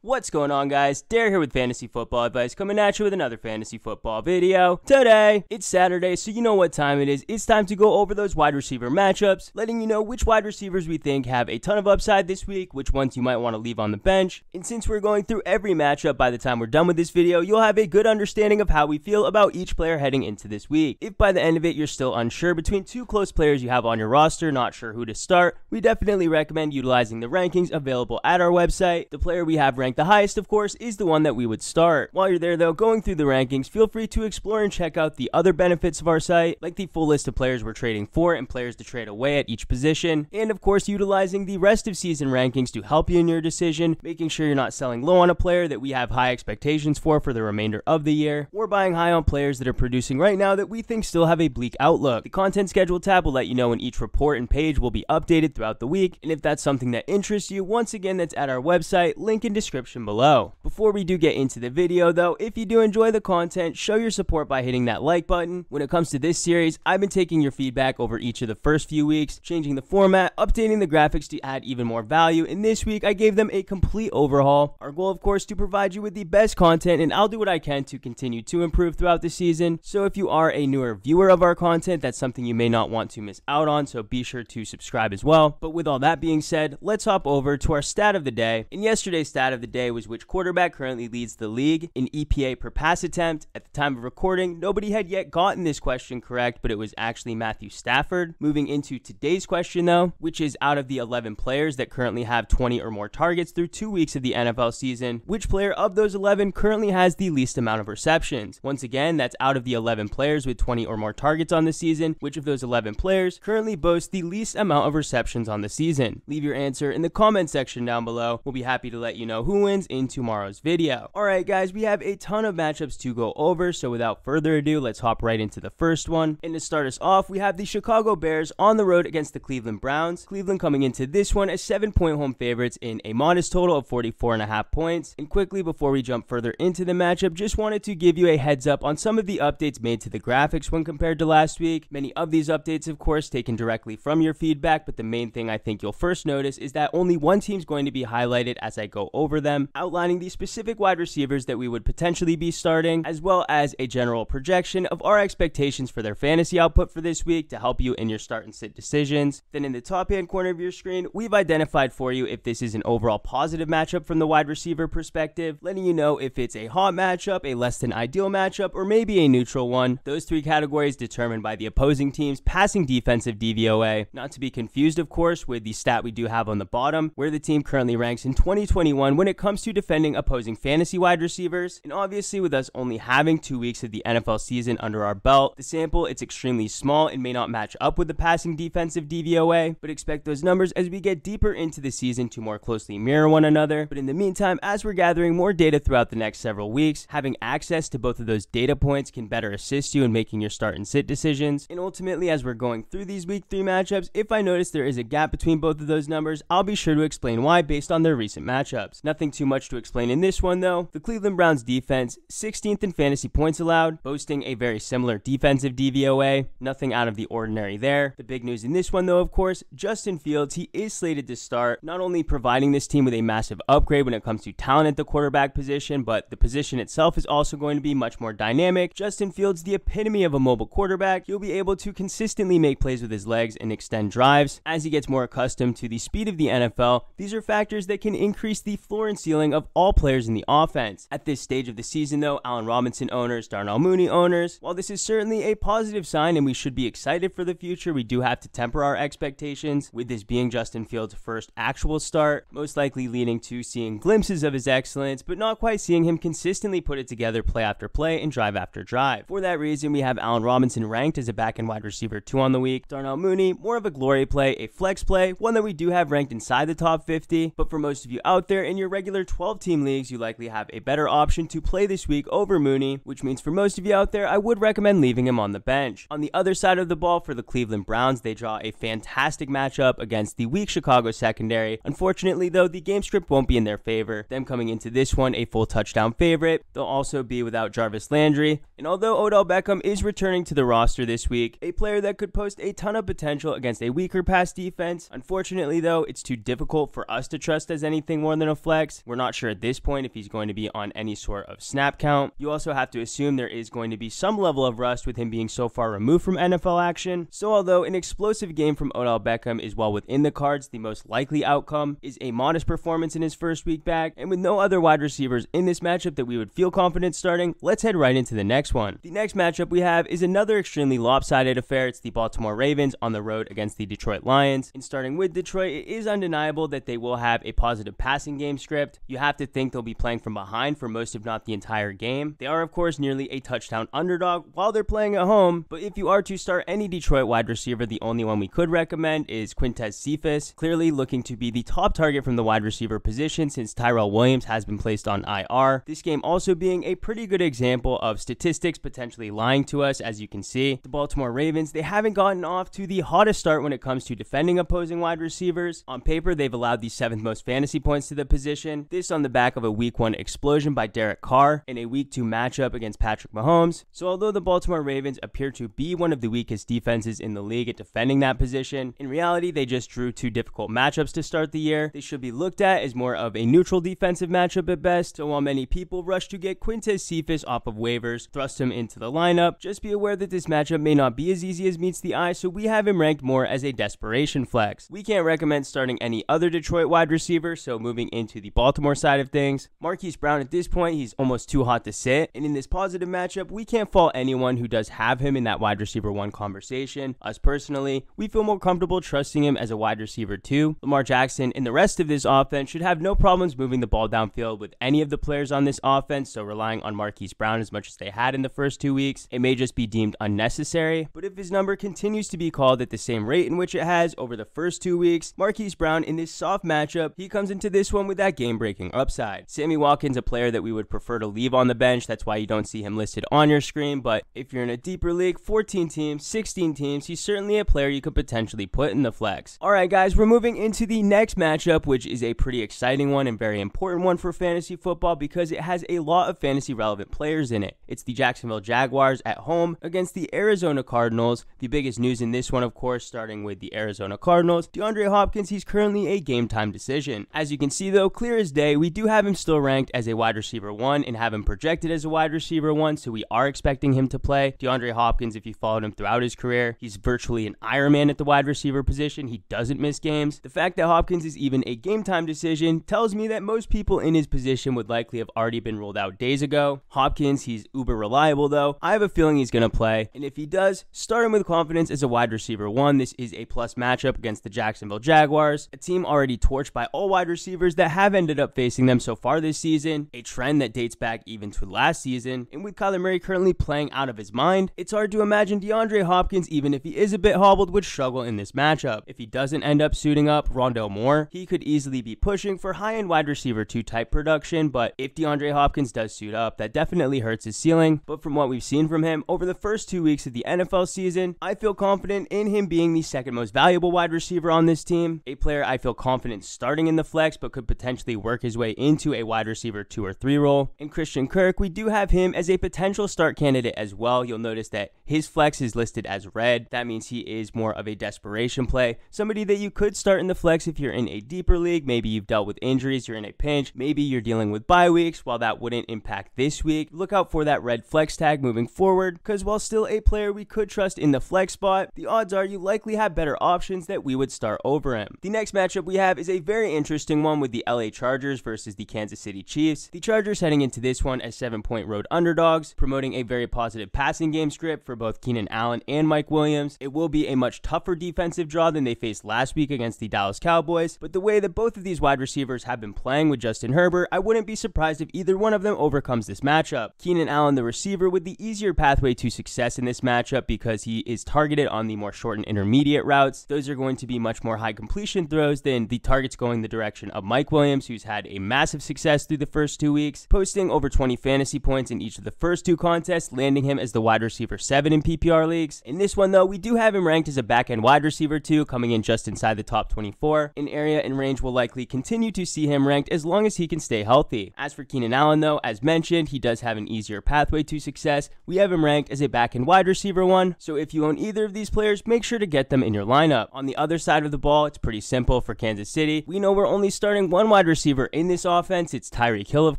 What's going on guys? Dare here with Fantasy Football Advice coming at you with another fantasy football video. Today, it's Saturday, so you know what time it is. It's time to go over those wide receiver matchups, letting you know which wide receivers we think have a ton of upside this week, which ones you might want to leave on the bench. And since we're going through every matchup by the time we're done with this video, you'll have a good understanding of how we feel about each player heading into this week. If by the end of it you're still unsure between two close players you have on your roster, not sure who to start, we definitely recommend utilizing the rankings available at our website. The player we have ranked the highest, of course, is the one that we would start. While you're there, though, going through the rankings, feel free to explore and check out the other benefits of our site, like the full list of players we're trading for and players to trade away at each position, and of course, utilizing the rest of season rankings to help you in your decision, making sure you're not selling low on a player that we have high expectations for for the remainder of the year, or buying high on players that are producing right now that we think still have a bleak outlook. The content schedule tab will let you know when each report and page will be updated throughout the week, and if that's something that interests you, once again, that's at our website, link in description description below. Before we do get into the video though, if you do enjoy the content, show your support by hitting that like button. When it comes to this series, I've been taking your feedback over each of the first few weeks, changing the format, updating the graphics to add even more value, and this week I gave them a complete overhaul. Our goal of course to provide you with the best content and I'll do what I can to continue to improve throughout the season. So if you are a newer viewer of our content, that's something you may not want to miss out on, so be sure to subscribe as well. But with all that being said, let's hop over to our stat of the day. In yesterday's stat of the day was which quarterback currently leads the league in EPA per pass attempt. At the time of recording, nobody had yet gotten this question correct, but it was actually Matthew Stafford. Moving into today's question, though, which is out of the 11 players that currently have 20 or more targets through two weeks of the NFL season, which player of those 11 currently has the least amount of receptions? Once again, that's out of the 11 players with 20 or more targets on the season, which of those 11 players currently boasts the least amount of receptions on the season? Leave your answer in the comment section down below. We'll be happy to let you know who wins in tomorrow's video. Alright guys, we have a ton of matchups to go over, so without further ado, let's hop right into the first one. And to start us off, we have the Chicago Bears on the road against the Cleveland Browns. Cleveland coming into this one as 7-point home favorites in a modest total of 44.5 points. And quickly, before we jump further into the matchup, just wanted to give you a heads up on some of the updates made to the graphics when compared to last week. Many of these updates, of course, taken directly from your feedback, but the main thing I think you'll first notice is that only one team's going to be highlighted as I go over them them, outlining the specific wide receivers that we would potentially be starting, as well as a general projection of our expectations for their fantasy output for this week to help you in your start and sit decisions. Then in the top hand corner of your screen, we've identified for you if this is an overall positive matchup from the wide receiver perspective, letting you know if it's a hot matchup, a less than ideal matchup, or maybe a neutral one. Those three categories determined by the opposing team's passing defensive DVOA, not to be confused, of course, with the stat we do have on the bottom, where the team currently ranks in 2021 when it comes to defending opposing fantasy wide receivers. And obviously, with us only having two weeks of the NFL season under our belt, the sample it's extremely small and may not match up with the passing defensive DVOA, but expect those numbers as we get deeper into the season to more closely mirror one another. But in the meantime, as we're gathering more data throughout the next several weeks, having access to both of those data points can better assist you in making your start and sit decisions. And ultimately, as we're going through these week three matchups, if I notice there is a gap between both of those numbers, I'll be sure to explain why based on their recent matchups. Nothing nothing too much to explain in this one, though. The Cleveland Browns defense, 16th in fantasy points allowed, boasting a very similar defensive DVOA. Nothing out of the ordinary there. The big news in this one, though, of course, Justin Fields, he is slated to start, not only providing this team with a massive upgrade when it comes to talent at the quarterback position, but the position itself is also going to be much more dynamic. Justin Fields, the epitome of a mobile quarterback, he'll be able to consistently make plays with his legs and extend drives. As he gets more accustomed to the speed of the NFL, these are factors that can increase the floor and ceiling of all players in the offense. At this stage of the season, though, Allen Robinson owners, Darnell Mooney owners, while this is certainly a positive sign and we should be excited for the future, we do have to temper our expectations with this being Justin Fields' first actual start, most likely leading to seeing glimpses of his excellence, but not quite seeing him consistently put it together play after play and drive after drive. For that reason, we have Allen Robinson ranked as a back and wide receiver two on the week, Darnell Mooney more of a glory play, a flex play, one that we do have ranked inside the top 50, but for most of you out there in your regular 12 team leagues, you likely have a better option to play this week over Mooney, which means for most of you out there, I would recommend leaving him on the bench. On the other side of the ball for the Cleveland Browns, they draw a fantastic matchup against the weak Chicago secondary. Unfortunately, though, the game script won't be in their favor. Them coming into this one a full touchdown favorite. They'll also be without Jarvis Landry. And although Odell Beckham is returning to the roster this week, a player that could post a ton of potential against a weaker pass defense. Unfortunately, though, it's too difficult for us to trust as anything more than a flex. We're not sure at this point if he's going to be on any sort of snap count. You also have to assume there is going to be some level of rust with him being so far removed from NFL action. So, although an explosive game from Odell Beckham is well within the cards, the most likely outcome is a modest performance in his first week back. And with no other wide receivers in this matchup that we would feel confident starting, let's head right into the next one. The next matchup we have is another extremely lopsided affair. It's the Baltimore Ravens on the road against the Detroit Lions. And starting with Detroit, it is undeniable that they will have a positive passing game script script, you have to think they'll be playing from behind for most, if not the entire game. They are, of course, nearly a touchdown underdog while they're playing at home, but if you are to start any Detroit wide receiver, the only one we could recommend is Quintez Cephas, clearly looking to be the top target from the wide receiver position since Tyrell Williams has been placed on IR. This game also being a pretty good example of statistics potentially lying to us, as you can see. The Baltimore Ravens, they haven't gotten off to the hottest start when it comes to defending opposing wide receivers. On paper, they've allowed the seventh most fantasy points to the position this on the back of a week one explosion by Derek Carr in a week two matchup against Patrick Mahomes. So, although the Baltimore Ravens appear to be one of the weakest defenses in the league at defending that position, in reality, they just drew two difficult matchups to start the year. They should be looked at as more of a neutral defensive matchup at best. So, while many people rush to get Quintez Cephas off of waivers, thrust him into the lineup, just be aware that this matchup may not be as easy as meets the eye, so we have him ranked more as a desperation flex. We can't recommend starting any other Detroit wide receiver, so moving into the Baltimore side of things. Marquise Brown at this point, he's almost too hot to sit. And in this positive matchup, we can't fault anyone who does have him in that wide receiver one conversation. Us personally, we feel more comfortable trusting him as a wide receiver two. Lamar Jackson and the rest of this offense should have no problems moving the ball downfield with any of the players on this offense, so relying on Marquise Brown as much as they had in the first two weeks, it may just be deemed unnecessary. But if his number continues to be called at the same rate in which it has over the first two weeks, Marquise Brown in this soft matchup, he comes into this one with that game game breaking upside. Sammy Watkins, a player that we would prefer to leave on the bench. That's why you don't see him listed on your screen. But if you're in a deeper league, 14 teams, 16 teams, he's certainly a player you could potentially put in the flex. All right, guys, we're moving into the next matchup, which is a pretty exciting one and very important one for fantasy football because it has a lot of fantasy relevant players in it. It's the Jacksonville Jaguars at home against the Arizona Cardinals. The biggest news in this one, of course, starting with the Arizona Cardinals. DeAndre Hopkins, he's currently a game time decision. As you can see, though, clear his day, we do have him still ranked as a wide receiver one and have him projected as a wide receiver one, so we are expecting him to play. DeAndre Hopkins, if you followed him throughout his career, he's virtually an Iron Man at the wide receiver position. He doesn't miss games. The fact that Hopkins is even a game time decision tells me that most people in his position would likely have already been ruled out days ago. Hopkins, he's uber reliable though. I have a feeling he's going to play, and if he does, start him with confidence as a wide receiver one. This is a plus matchup against the Jacksonville Jaguars, a team already torched by all wide receivers that have ended ended up facing them so far this season, a trend that dates back even to last season. And with Kyler Murray currently playing out of his mind, it's hard to imagine DeAndre Hopkins, even if he is a bit hobbled, would struggle in this matchup. If he doesn't end up suiting up Rondell Moore, he could easily be pushing for high-end wide receiver 2 type production, but if DeAndre Hopkins does suit up, that definitely hurts his ceiling. But from what we've seen from him over the first two weeks of the NFL season, I feel confident in him being the second most valuable wide receiver on this team, a player I feel confident starting in the flex but could potentially eventually work his way into a wide receiver two or three role. And Christian Kirk, we do have him as a potential start candidate as well. You'll notice that his flex is listed as red. That means he is more of a desperation play, somebody that you could start in the flex if you're in a deeper league. Maybe you've dealt with injuries, you're in a pinch, maybe you're dealing with bye weeks. While that wouldn't impact this week, look out for that red flex tag moving forward because while still a player we could trust in the flex spot, the odds are you likely have better options that we would start over him. The next matchup we have is a very interesting one with the LA Chargers versus the Kansas City Chiefs. The Chargers heading into this one as seven point road underdogs, promoting a very positive passing game script for both Keenan Allen and Mike Williams. It will be a much tougher defensive draw than they faced last week against the Dallas Cowboys, but the way that both of these wide receivers have been playing with Justin Herbert, I wouldn't be surprised if either one of them overcomes this matchup. Keenan Allen, the receiver, with the easier pathway to success in this matchup because he is targeted on the more short and intermediate routes. Those are going to be much more high completion throws than the targets going the direction of Mike Williams, who's had a massive success through the first two weeks, posting over 20 fantasy points in each of the first two contests, landing him as the wide receiver 7 in PPR leagues. In this one, though, we do have him ranked as a back end wide receiver 2, coming in just inside the top 24, an area and range will likely continue to see him ranked as long as he can stay healthy. As for Keenan Allen, though, as mentioned, he does have an easier pathway to success. We have him ranked as a back end wide receiver 1, so if you own either of these players, make sure to get them in your lineup. On the other side of the ball, it's pretty simple for Kansas City. We know we're only starting one wide receiver receiver in this offense, it's Tyreek Hill, of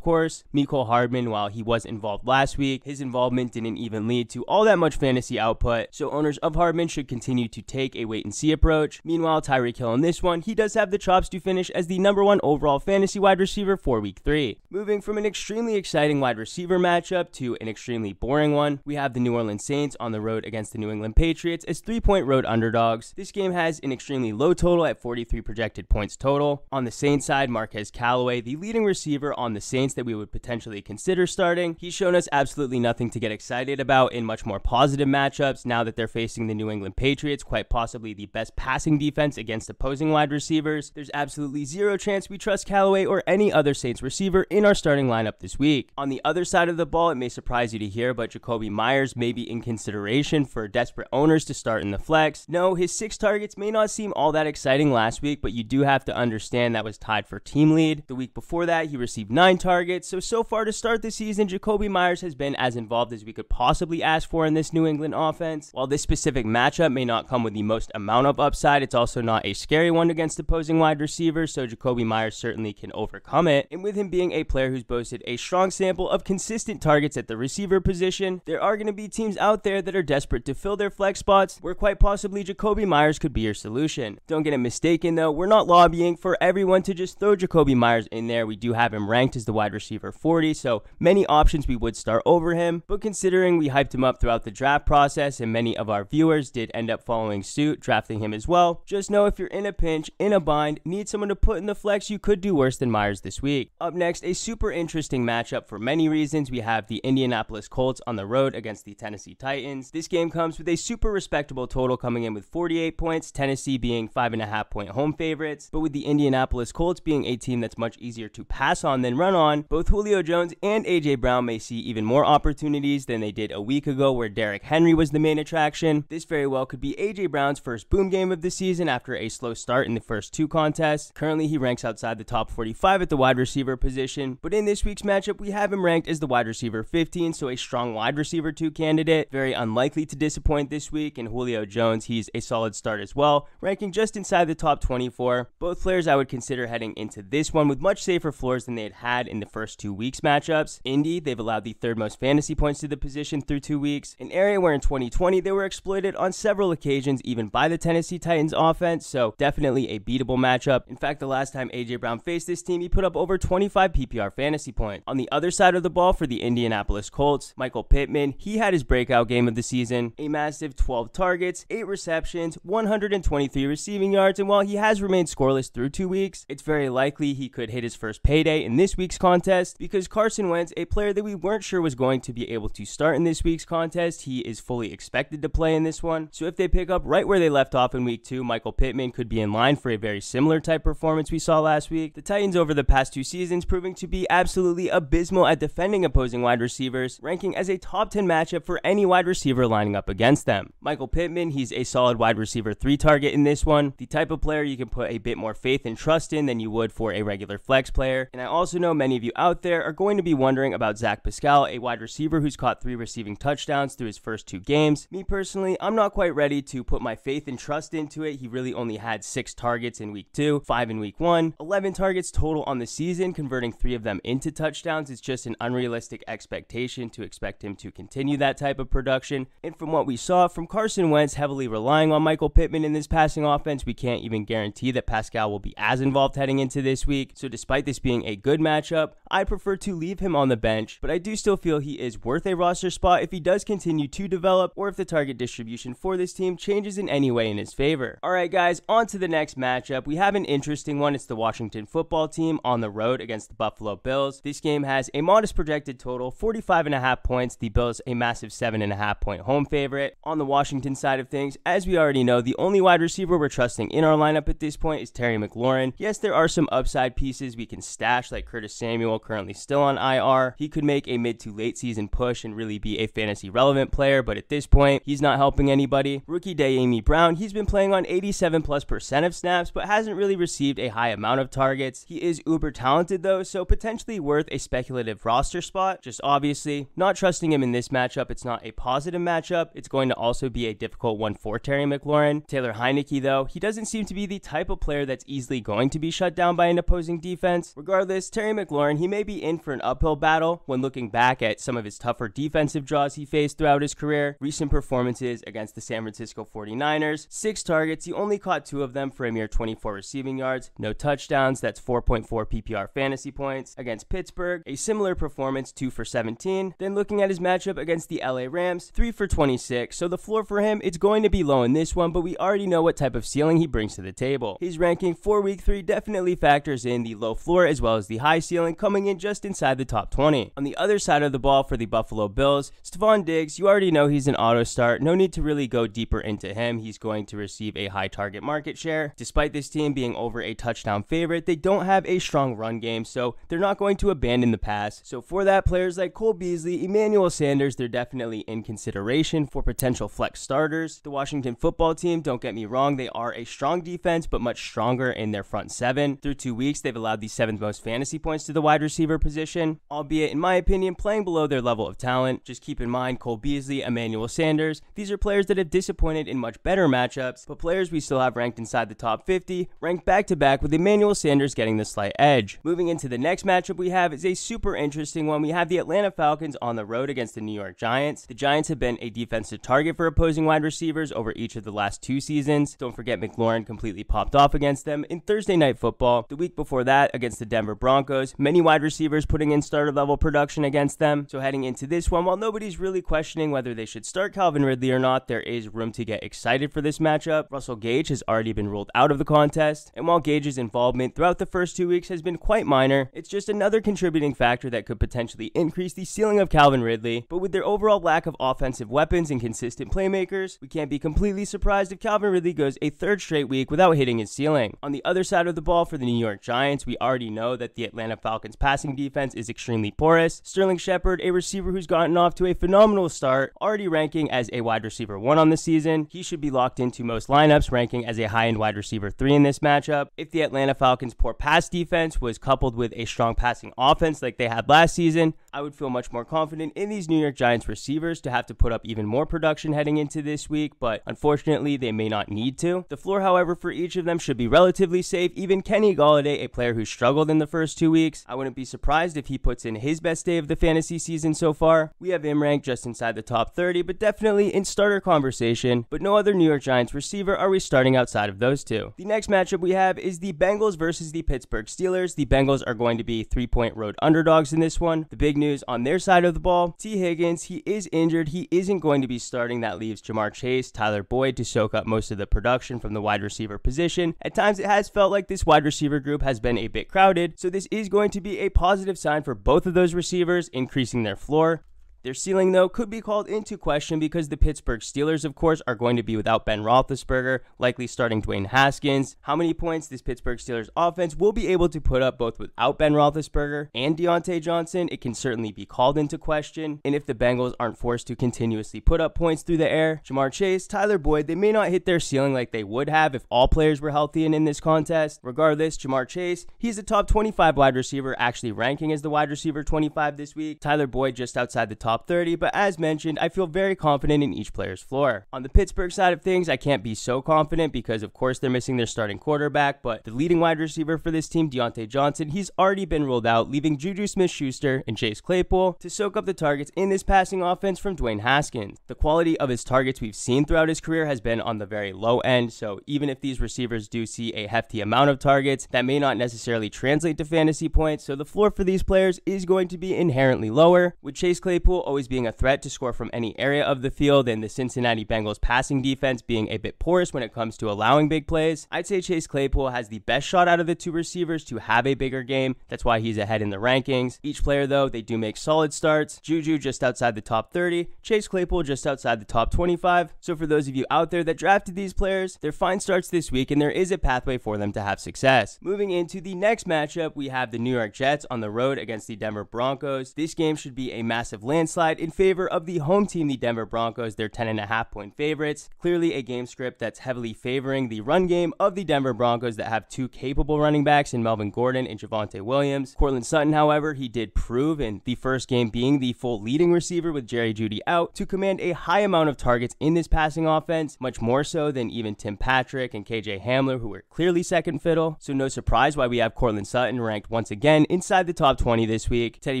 course. Miko Hardman, while he was involved last week, his involvement didn't even lead to all that much fantasy output, so owners of Hardman should continue to take a wait and see approach. Meanwhile, Tyreek Hill in this one, he does have the chops to finish as the number one overall fantasy wide receiver for week three. Moving from an extremely exciting wide receiver matchup to an extremely boring one, we have the New Orleans Saints on the road against the New England Patriots as three point road underdogs. This game has an extremely low total at 43 projected points total. On the Saints side, Marquez Marcus Callaway, the leading receiver on the Saints that we would potentially consider starting. He's shown us absolutely nothing to get excited about in much more positive matchups now that they're facing the New England Patriots, quite possibly the best passing defense against opposing wide receivers. There's absolutely zero chance we trust Callaway or any other Saints receiver in our starting lineup this week. On the other side of the ball, it may surprise you to hear, but Jacoby Myers may be in consideration for desperate owners to start in the flex. No, his six targets may not seem all that exciting last week, but you do have to understand that was tied for team lead lead. The week before that, he received nine targets. So, so far to start the season, Jacoby Myers has been as involved as we could possibly ask for in this New England offense. While this specific matchup may not come with the most amount of upside, it's also not a scary one against opposing wide receivers, so Jacoby Myers certainly can overcome it. And with him being a player who's boasted a strong sample of consistent targets at the receiver position, there are going to be teams out there that are desperate to fill their flex spots where quite possibly Jacoby Myers could be your solution. Don't get it mistaken though, we're not lobbying for everyone to just throw Jacoby Jacoby Myers in there. We do have him ranked as the wide receiver 40, so many options we would start over him. But considering we hyped him up throughout the draft process and many of our viewers did end up following suit, drafting him as well, just know if you're in a pinch, in a bind, need someone to put in the flex, you could do worse than Myers this week. Up next, a super interesting matchup for many reasons. We have the Indianapolis Colts on the road against the Tennessee Titans. This game comes with a super respectable total coming in with 48 points, Tennessee being 5.5 point home favorites, but with the Indianapolis Colts being a team that's much easier to pass on than run on, both Julio Jones and A.J. Brown may see even more opportunities than they did a week ago, where Derrick Henry was the main attraction. This very well could be A.J. Brown's first boom game of the season after a slow start in the first two contests. Currently, he ranks outside the top 45 at the wide receiver position, but in this week's matchup, we have him ranked as the wide receiver 15, so a strong wide receiver 2 candidate. Very unlikely to disappoint this week, and Julio Jones, he's a solid start as well, ranking just inside the top 24. Both players I would consider heading into this one with much safer floors than they had had in the first two weeks' matchups. Indy, they've allowed the third most fantasy points to the position through two weeks, an area where in 2020 they were exploited on several occasions, even by the Tennessee Titans offense, so definitely a beatable matchup. In fact, the last time A.J. Brown faced this team, he put up over 25 PPR fantasy points. On the other side of the ball for the Indianapolis Colts, Michael Pittman, he had his breakout game of the season, a massive 12 targets, 8 receptions, 123 receiving yards, and while he has remained scoreless through two weeks, it's very likely he could hit his first payday in this week's contest because Carson Wentz, a player that we weren't sure was going to be able to start in this week's contest, he is fully expected to play in this one. So if they pick up right where they left off in week two, Michael Pittman could be in line for a very similar type performance we saw last week. The Titans over the past two seasons proving to be absolutely abysmal at defending opposing wide receivers, ranking as a top 10 matchup for any wide receiver lining up against them. Michael Pittman, he's a solid wide receiver 3 target in this one, the type of player you can put a bit more faith and trust in than you would for a a regular flex player. And I also know many of you out there are going to be wondering about Zach Pascal, a wide receiver who's caught three receiving touchdowns through his first two games. Me personally, I'm not quite ready to put my faith and trust into it. He really only had six targets in week two, five in week one, 11 targets total on the season, converting three of them into touchdowns. It's just an unrealistic expectation to expect him to continue that type of production. And from what we saw from Carson Wentz heavily relying on Michael Pittman in this passing offense, we can't even guarantee that Pascal will be as involved heading into this week, so despite this being a good matchup, I prefer to leave him on the bench, but I do still feel he is worth a roster spot if he does continue to develop or if the target distribution for this team changes in any way in his favor. Alright guys, on to the next matchup. We have an interesting one. It's the Washington football team on the road against the Buffalo Bills. This game has a modest projected total, 45 and a half points. The Bills a massive seven and a half point home favorite. On the Washington side of things, as we already know, the only wide receiver we're trusting in our lineup at this point is Terry McLaurin. Yes, there are some upside pieces we can stash like Curtis Samuel, currently still on IR. He could make a mid to late season push and really be a fantasy relevant player, but at this point, he's not helping anybody. Rookie day Amy Brown, he's been playing on 87 plus percent of snaps, but hasn't really received a high amount of targets. He is uber talented though, so potentially worth a speculative roster spot. Just obviously, not trusting him in this matchup, it's not a positive matchup. It's going to also be a difficult one for Terry McLaurin. Taylor Heineke though, he doesn't seem to be the type of player that's easily going to be shut down by an opponent opposing defense. Regardless, Terry McLaurin, he may be in for an uphill battle when looking back at some of his tougher defensive draws he faced throughout his career. Recent performances against the San Francisco 49ers, six targets, he only caught two of them for a mere 24 receiving yards, no touchdowns, that's 4.4 PPR fantasy points. Against Pittsburgh, a similar performance, 2 for 17. Then looking at his matchup against the LA Rams, 3 for 26. So the floor for him, it's going to be low in this one, but we already know what type of ceiling he brings to the table. He's ranking four week 3 definitely factors in the low floor as well as the high ceiling, coming in just inside the top 20. On the other side of the ball for the Buffalo Bills, Stephon Diggs, you already know he's an auto start. No need to really go deeper into him. He's going to receive a high target market share. Despite this team being over a touchdown favorite, they don't have a strong run game, so they're not going to abandon the pass. So for that, players like Cole Beasley, Emmanuel Sanders, they're definitely in consideration for potential flex starters. The Washington football team, don't get me wrong, they are a strong defense, but much stronger in their front seven. Through two weeks, weeks, they've allowed the seventh most fantasy points to the wide receiver position, albeit, in my opinion, playing below their level of talent. Just keep in mind Cole Beasley, Emmanuel Sanders. These are players that have disappointed in much better matchups, but players we still have ranked inside the top 50, ranked back to back with Emmanuel Sanders getting the slight edge. Moving into the next matchup we have is a super interesting one. We have the Atlanta Falcons on the road against the New York Giants. The Giants have been a defensive target for opposing wide receivers over each of the last two seasons. Don't forget McLaurin completely popped off against them in Thursday Night Football. The week before that against the Denver Broncos. Many wide receivers putting in starter level production against them. So heading into this one, while nobody's really questioning whether they should start Calvin Ridley or not, there is room to get excited for this matchup. Russell Gage has already been ruled out of the contest, and while Gage's involvement throughout the first two weeks has been quite minor, it's just another contributing factor that could potentially increase the ceiling of Calvin Ridley. But with their overall lack of offensive weapons and consistent playmakers, we can't be completely surprised if Calvin Ridley goes a third straight week without hitting his ceiling. On the other side of the ball for the New York Giants. We already know that the Atlanta Falcons passing defense is extremely porous. Sterling Shepard, a receiver who's gotten off to a phenomenal start, already ranking as a wide receiver one on the season. He should be locked into most lineups, ranking as a high end wide receiver three in this matchup. If the Atlanta Falcons' poor pass defense was coupled with a strong passing offense like they had last season, I would feel much more confident in these New York Giants receivers to have to put up even more production heading into this week, but unfortunately, they may not need to. The floor, however, for each of them should be relatively safe. Even Kenny Galladay, a player who struggled in the first two weeks, I wouldn't be surprised if he puts in his best day of the fantasy season so far. We have him ranked just inside the top 30, but definitely in starter conversation, but no other New York Giants receiver are we starting outside of those two. The next matchup we have is the Bengals versus the Pittsburgh Steelers. The Bengals are going to be three point road underdogs in this one. The big news on their side of the ball. T. Higgins, he is injured. He isn't going to be starting. That leaves Jamar Chase, Tyler Boyd to soak up most of the production from the wide receiver position. At times, it has felt like this wide receiver group has been a bit crowded, so this is going to be a positive sign for both of those receivers, increasing their floor. Their ceiling, though, could be called into question because the Pittsburgh Steelers, of course, are going to be without Ben Roethlisberger, likely starting Dwayne Haskins. How many points this Pittsburgh Steelers offense will be able to put up both without Ben Roethlisberger and Deontay Johnson, it can certainly be called into question. And if the Bengals aren't forced to continuously put up points through the air, Jamar Chase, Tyler Boyd, they may not hit their ceiling like they would have if all players were healthy and in this contest. Regardless, Jamar Chase, he's a top 25 wide receiver, actually ranking as the wide receiver 25 this week. Tyler Boyd just outside the top top 30, but as mentioned, I feel very confident in each player's floor. On the Pittsburgh side of things, I can't be so confident because, of course, they're missing their starting quarterback, but the leading wide receiver for this team, Deontay Johnson, he's already been ruled out, leaving Juju Smith Schuster and Chase Claypool to soak up the targets in this passing offense from Dwayne Haskins. The quality of his targets we've seen throughout his career has been on the very low end, so even if these receivers do see a hefty amount of targets, that may not necessarily translate to fantasy points, so the floor for these players is going to be inherently lower, with Chase Claypool always being a threat to score from any area of the field, and the Cincinnati Bengals passing defense being a bit porous when it comes to allowing big plays, I'd say Chase Claypool has the best shot out of the two receivers to have a bigger game. That's why he's ahead in the rankings. Each player, though, they do make solid starts. Juju just outside the top 30, Chase Claypool just outside the top 25. So for those of you out there that drafted these players, they're fine starts this week, and there is a pathway for them to have success. Moving into the next matchup, we have the New York Jets on the road against the Denver Broncos. This game should be a massive landslide landslide in favor of the home team, the Denver Broncos. They're 10.5 point favorites. Clearly, a game script that's heavily favoring the run game of the Denver Broncos that have two capable running backs in Melvin Gordon and Javante Williams. Cortland Sutton, however, he did prove in the first game being the full leading receiver with Jerry Judy out to command a high amount of targets in this passing offense, much more so than even Tim Patrick and KJ Hamler, who were clearly second fiddle. So, no surprise why we have Cortland Sutton ranked once again inside the top 20 this week. Teddy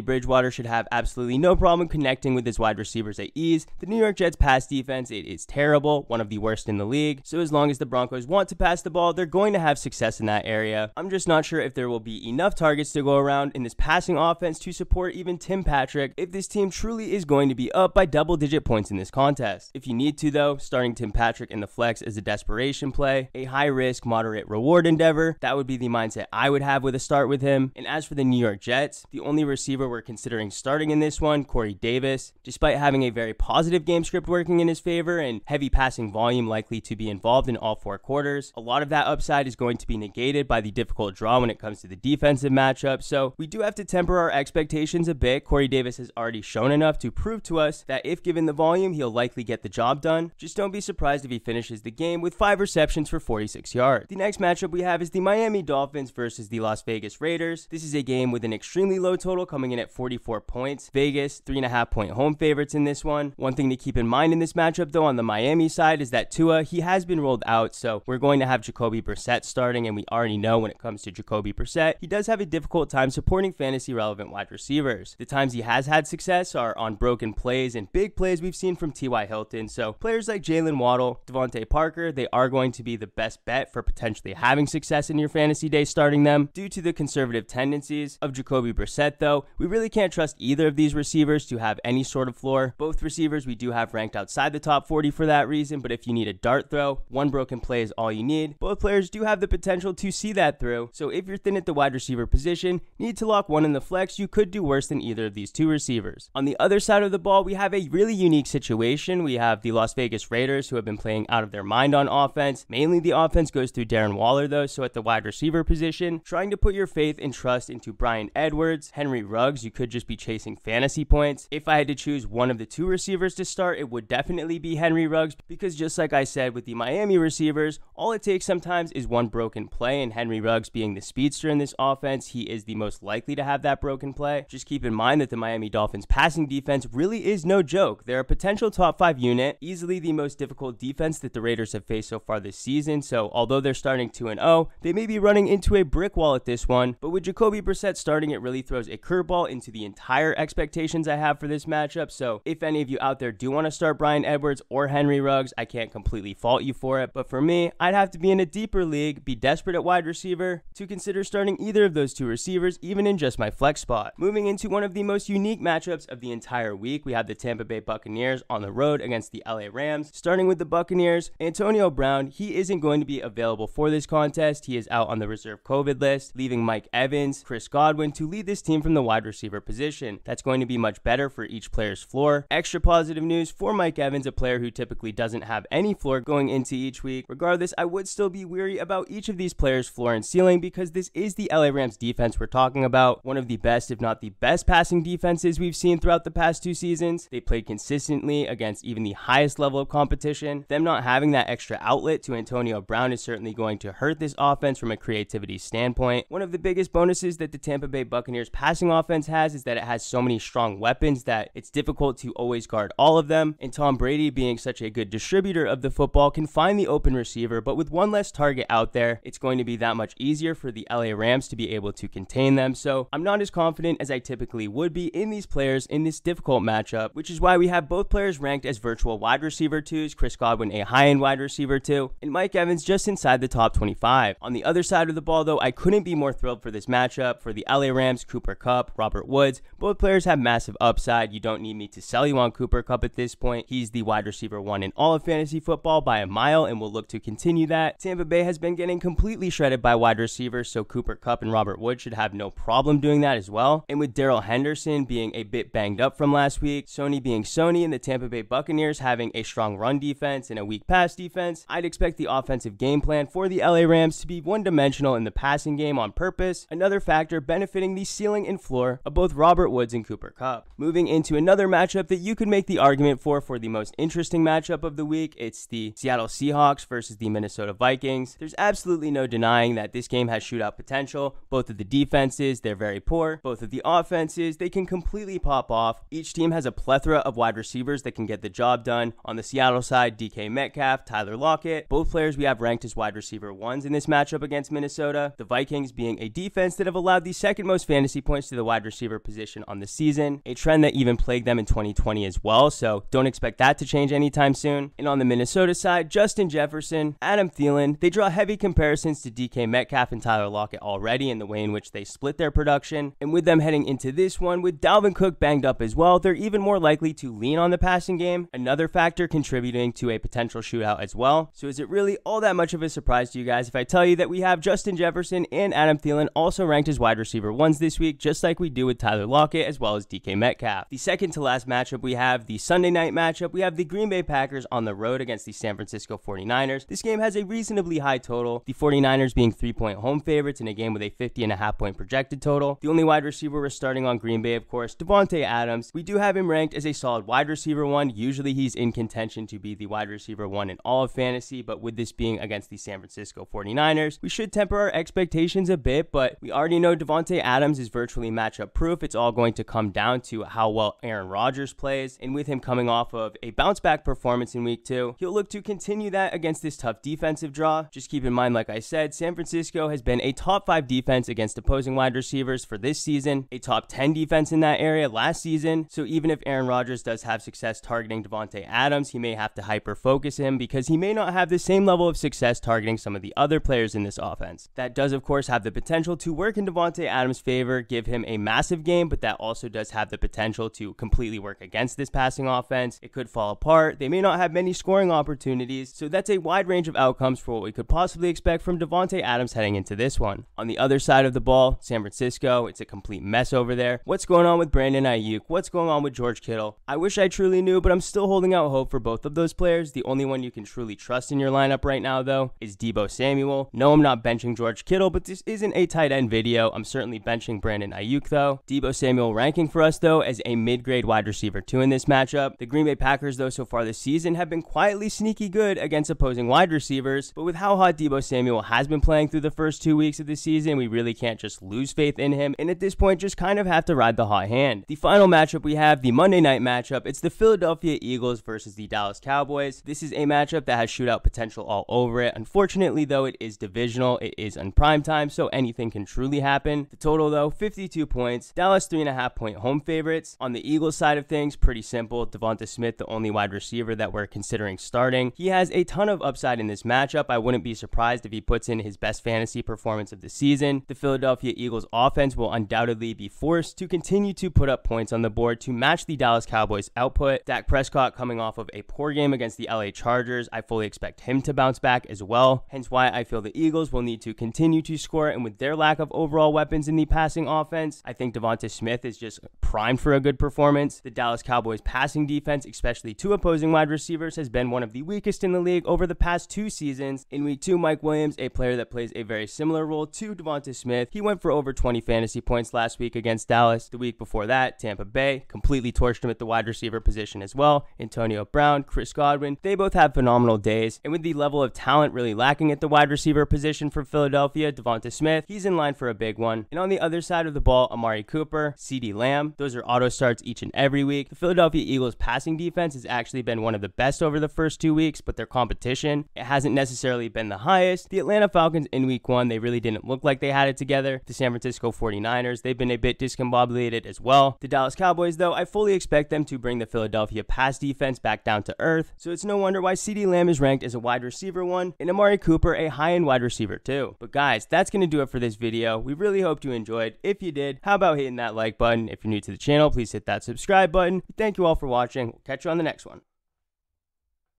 Bridgewater should have absolutely no problem connecting with his wide receivers at ease. The New York Jets pass defense, it is terrible, one of the worst in the league. So as long as the Broncos want to pass the ball, they're going to have success in that area. I'm just not sure if there will be enough targets to go around in this passing offense to support even Tim Patrick if this team truly is going to be up by double digit points in this contest. If you need to though, starting Tim Patrick in the flex is a desperation play, a high risk, moderate reward endeavor. That would be the mindset I would have with a start with him. And as for the New York Jets, the only receiver we're considering starting in this one, Corey Davis Davis. Despite having a very positive game script working in his favor and heavy passing volume likely to be involved in all four quarters, a lot of that upside is going to be negated by the difficult draw when it comes to the defensive matchup. So we do have to temper our expectations a bit. Corey Davis has already shown enough to prove to us that if given the volume, he'll likely get the job done. Just don't be surprised if he finishes the game with five receptions for 46 yards. The next matchup we have is the Miami Dolphins versus the Las Vegas Raiders. This is a game with an extremely low total coming in at 44 points. Vegas, three and a half half point home favorites in this one. One thing to keep in mind in this matchup, though, on the Miami side is that Tua, he has been rolled out, so we're going to have Jacoby Brissett starting, and we already know when it comes to Jacoby Brissett, he does have a difficult time supporting fantasy relevant wide receivers. The times he has had success are on broken plays and big plays we've seen from T.Y. Hilton, so players like Jalen Waddle, Devontae Parker, they are going to be the best bet for potentially having success in your fantasy day starting them. Due to the conservative tendencies of Jacoby Brissett, though, we really can't trust either of these receivers to have have any sort of floor. Both receivers we do have ranked outside the top 40 for that reason, but if you need a dart throw, one broken play is all you need. Both players do have the potential to see that through, so if you're thin at the wide receiver position, need to lock one in the flex, you could do worse than either of these two receivers. On the other side of the ball, we have a really unique situation. We have the Las Vegas Raiders who have been playing out of their mind on offense. Mainly the offense goes through Darren Waller though, so at the wide receiver position, trying to put your faith and trust into Brian Edwards, Henry Ruggs, you could just be chasing fantasy points, if I had to choose one of the two receivers to start, it would definitely be Henry Ruggs because just like I said with the Miami receivers, all it takes sometimes is one broken play and Henry Ruggs being the speedster in this offense, he is the most likely to have that broken play. Just keep in mind that the Miami Dolphins passing defense really is no joke. They're a potential top 5 unit, easily the most difficult defense that the Raiders have faced so far this season, so although they're starting 2 and 0, they may be running into a brick wall at this one, but with Jacoby Brissett starting it really throws a curveball into the entire expectations I have for this matchup. So if any of you out there do want to start Brian Edwards or Henry Ruggs, I can't completely fault you for it. But for me, I'd have to be in a deeper league, be desperate at wide receiver to consider starting either of those two receivers, even in just my flex spot. Moving into one of the most unique matchups of the entire week, we have the Tampa Bay Buccaneers on the road against the LA Rams. Starting with the Buccaneers, Antonio Brown, he isn't going to be available for this contest. He is out on the reserve COVID list, leaving Mike Evans, Chris Godwin to lead this team from the wide receiver position. That's going to be much better for each player's floor. Extra positive news for Mike Evans, a player who typically doesn't have any floor going into each week. Regardless, I would still be weary about each of these players' floor and ceiling because this is the LA Rams defense we're talking about, one of the best, if not the best, passing defenses we've seen throughout the past two seasons. They played consistently against even the highest level of competition. Them not having that extra outlet to Antonio Brown is certainly going to hurt this offense from a creativity standpoint. One of the biggest bonuses that the Tampa Bay Buccaneers passing offense has is that it has so many strong weapons means that it's difficult to always guard all of them, and Tom Brady, being such a good distributor of the football, can find the open receiver, but with one less target out there, it's going to be that much easier for the LA Rams to be able to contain them. So I'm not as confident as I typically would be in these players in this difficult matchup, which is why we have both players ranked as virtual wide receiver twos, Chris Godwin a high end wide receiver two, and Mike Evans just inside the top 25. On the other side of the ball, though, I couldn't be more thrilled for this matchup. For the LA Rams, Cooper Cup, Robert Woods, both players have massive upside upside. You don't need me to sell you on Cooper Cup at this point. He's the wide receiver one in all of fantasy football by a mile, and we'll look to continue that. Tampa Bay has been getting completely shredded by wide receivers, so Cooper Cup and Robert Wood should have no problem doing that as well. And with Daryl Henderson being a bit banged up from last week, Sony being Sony, and the Tampa Bay Buccaneers having a strong run defense and a weak pass defense, I'd expect the offensive game plan for the LA Rams to be one dimensional in the passing game on purpose, another factor benefiting the ceiling and floor of both Robert Woods and Cooper Cup. Moving moving into another matchup that you could make the argument for for the most interesting matchup of the week. It's the Seattle Seahawks versus the Minnesota Vikings. There's absolutely no denying that this game has shootout potential. Both of the defenses, they're very poor. Both of the offenses, they can completely pop off. Each team has a plethora of wide receivers that can get the job done. On the Seattle side, DK Metcalf, Tyler Lockett, both players we have ranked as wide receiver ones in this matchup against Minnesota. The Vikings being a defense that have allowed the second most fantasy points to the wide receiver position on the season, a trend that even plagued them in 2020 as well, so don't expect that to change anytime soon. And on the Minnesota side, Justin Jefferson, Adam Thielen, they draw heavy comparisons to DK Metcalf and Tyler Lockett already in the way in which they split their production. And with them heading into this one, with Dalvin Cook banged up as well, they're even more likely to lean on the passing game, another factor contributing to a potential shootout as well. So is it really all that much of a surprise to you guys if I tell you that we have Justin Jefferson and Adam Thielen also ranked as wide receiver ones this week, just like we do with Tyler Lockett as well as DK Metcalf? The second to last matchup, we have the Sunday night matchup. We have the Green Bay Packers on the road against the San Francisco 49ers. This game has a reasonably high total, the 49ers being three point home favorites in a game with a 50 and a half point projected total. The only wide receiver we're starting on Green Bay, of course, Devonte Adams. We do have him ranked as a solid wide receiver one. Usually he's in contention to be the wide receiver one in all of fantasy, but with this being against the San Francisco 49ers, we should temper our expectations a bit, but we already know Devonte Adams is virtually matchup proof. It's all going to come down to how well Aaron Rodgers plays, and with him coming off of a bounce back performance in week two, he'll look to continue that against this tough defensive draw. Just keep in mind, like I said, San Francisco has been a top five defense against opposing wide receivers for this season, a top 10 defense in that area last season. So even if Aaron Rodgers does have success targeting Devonte Adams, he may have to hyper focus him because he may not have the same level of success targeting some of the other players in this offense. That does, of course, have the potential to work in Devonte Adams' favor, give him a massive game, but that also does have the potential potential to completely work against this passing offense. It could fall apart. They may not have many scoring opportunities, so that's a wide range of outcomes for what we could possibly expect from Devonte Adams heading into this one. On the other side of the ball, San Francisco, it's a complete mess over there. What's going on with Brandon Ayuk? What's going on with George Kittle? I wish I truly knew, but I'm still holding out hope for both of those players. The only one you can truly trust in your lineup right now, though, is Debo Samuel. No, I'm not benching George Kittle, but this isn't a tight end video. I'm certainly benching Brandon Ayuk, though. Debo Samuel ranking for us, though, as a mid grade wide receiver two in this matchup. The Green Bay Packers, though, so far this season have been quietly sneaky good against opposing wide receivers, but with how hot Debo Samuel has been playing through the first two weeks of the season, we really can't just lose faith in him, and at this point, just kind of have to ride the hot hand. The final matchup we have, the Monday night matchup, it's the Philadelphia Eagles versus the Dallas Cowboys. This is a matchup that has shootout potential all over it. Unfortunately, though, it is divisional, it is on prime time, so anything can truly happen. The total, though, 52 points. Dallas, 3.5 point home favorites. On the Eagles side of things, pretty simple. Devonta Smith, the only wide receiver that we're considering starting. He has a ton of upside in this matchup. I wouldn't be surprised if he puts in his best fantasy performance of the season. The Philadelphia Eagles offense will undoubtedly be forced to continue to put up points on the board to match the Dallas Cowboys output. Dak Prescott coming off of a poor game against the LA Chargers. I fully expect him to bounce back as well. Hence why I feel the Eagles will need to continue to score and with their lack of overall weapons in the passing offense, I think Devonta Smith is just primed for a good performance. The Dallas Cowboys passing defense, especially to opposing wide receivers, has been one of the weakest in the league over the past two seasons. In week two, Mike Williams, a player that plays a very similar role to Devonta Smith, he went for over 20 fantasy points last week against Dallas. The week before that, Tampa Bay completely torched him at the wide receiver position as well. Antonio Brown, Chris Godwin, they both have phenomenal days. And with the level of talent really lacking at the wide receiver position for Philadelphia, Devonta Smith, he's in line for a big one. And on the other side of the ball, Amari Cooper, C.D. Lamb, those are auto starts each and every week. The Philadelphia Eagles' passing defense has actually been one of the best over the first two weeks, but their competition it hasn't necessarily been the highest. The Atlanta Falcons in week one, they really didn't look like they had it together. The San Francisco 49ers, they've been a bit discombobulated as well. The Dallas Cowboys, though, I fully expect them to bring the Philadelphia pass defense back down to earth, so it's no wonder why C.D. Lamb is ranked as a wide receiver one and Amari Cooper a high end wide receiver two. But guys, that's going to do it for this video. We really hope you enjoyed. If you did, how about hitting that like button? If you're new to the channel, please please hit that subscribe button. Thank you all for watching. We'll catch you on the next one.